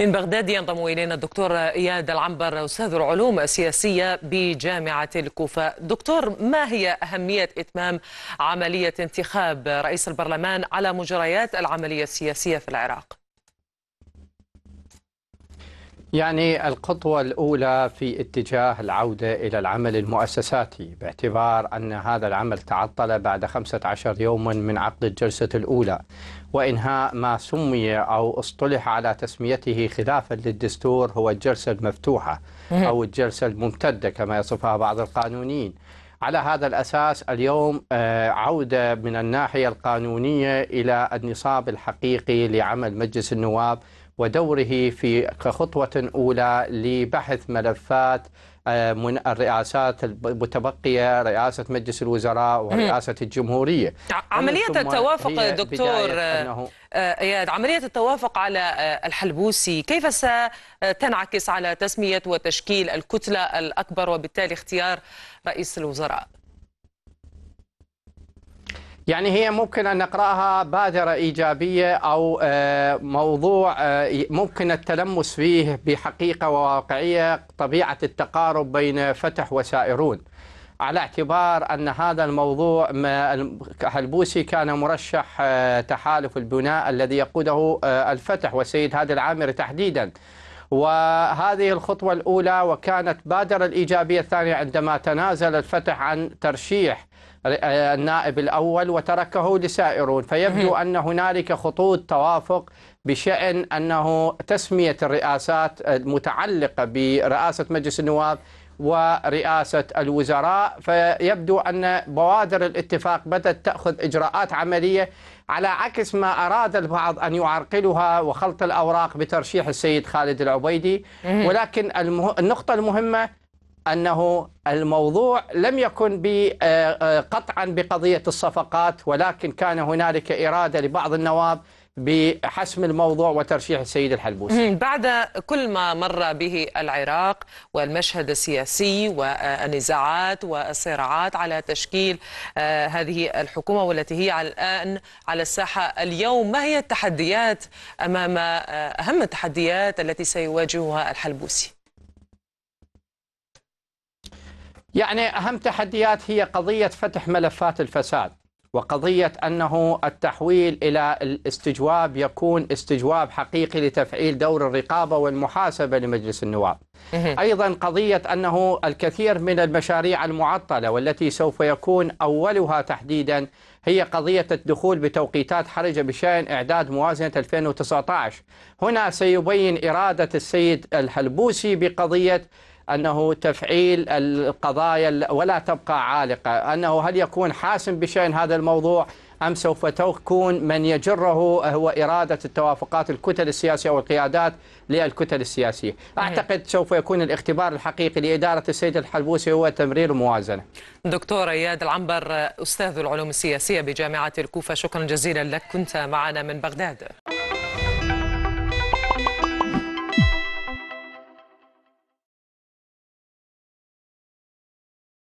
من بغداد ينضم إلينا الدكتور إياد العنبر أستاذ العلوم السياسية بجامعة الكوفة دكتور ما هي أهمية إتمام عملية انتخاب رئيس البرلمان على مجريات العملية السياسية في العراق؟ يعني الخطوة الأولى في اتجاه العودة إلى العمل المؤسساتي باعتبار أن هذا العمل تعطل بعد 15 يوما من عقد الجلسة الأولى وإنهاء ما سمي أو اصطلح على تسميته خلافا للدستور هو الجلسة المفتوحة أو الجلسة الممتدة كما يصفها بعض القانونيين على هذا الأساس اليوم آه، عودة من الناحية القانونية إلى النصاب الحقيقي لعمل مجلس النواب ودوره في كخطوة أولى لبحث ملفات آه، من الرئاسات المتبقية رئاسة مجلس الوزراء ورئاسة الجمهورية عملية التوافق دكتور آه، آه، إياد عملية التوافق على الحلبوسي كيف ستنعكس على تسمية وتشكيل الكتلة الأكبر وبالتالي اختيار رئيس الوزراء يعني هي ممكن أن نقرأها بادرة إيجابية أو آه، موضوع آه، ممكن التلمس فيه بحقيقة وواقعية طبيعة التقارب بين فتح وسائرون على اعتبار أن هذا الموضوع البوسي كان مرشح آه، تحالف البناء الذي يقوده الفتح والسيد هادي العامري تحديداً وهذه الخطوة الأولى وكانت بادرة الإيجابية الثانية عندما تنازل الفتح عن ترشيح النائب الأول وتركه لسائرون فيبدو أن هنالك خطوط توافق بشأن أنه تسمية الرئاسات المتعلقة برئاسة مجلس النواب ورئاسة الوزراء فيبدو أن بوادر الاتفاق بدأت تأخذ إجراءات عملية على عكس ما أراد البعض أن يعرقلها وخلط الأوراق بترشيح السيد خالد العبيدي ولكن النقطة المهمة أنه الموضوع لم يكن آه، آه، قطعا بقضية الصفقات ولكن كان هنالك إرادة لبعض النواب بحسم الموضوع وترشيح السيد الحلبوسي بعد كل ما مر به العراق والمشهد السياسي والنزاعات والصراعات على تشكيل آه، هذه الحكومة والتي هي على الآن على الساحة اليوم ما هي التحديات أمام آه، أهم التحديات التي سيواجهها الحلبوسي؟ يعني أهم تحديات هي قضية فتح ملفات الفساد وقضية أنه التحويل إلى الاستجواب يكون استجواب حقيقي لتفعيل دور الرقابة والمحاسبة لمجلس النواب أيضا قضية أنه الكثير من المشاريع المعطلة والتي سوف يكون أولها تحديدا هي قضية الدخول بتوقيتات حرجة بشأن إعداد موازنة 2019 هنا سيبين إرادة السيد الحلبوسي بقضية أنه تفعيل القضايا ولا تبقى عالقة أنه هل يكون حاسم بشأن هذا الموضوع أم سوف تكون من يجره هو إرادة التوافقات الكتل السياسية والقيادات للكتل السياسية أعتقد سوف يكون الاختبار الحقيقي لإدارة السيد الحلبوسي هو تمرير الموازنة دكتور اياد العنبر أستاذ العلوم السياسية بجامعة الكوفة شكرا جزيلا لك كنت معنا من بغداد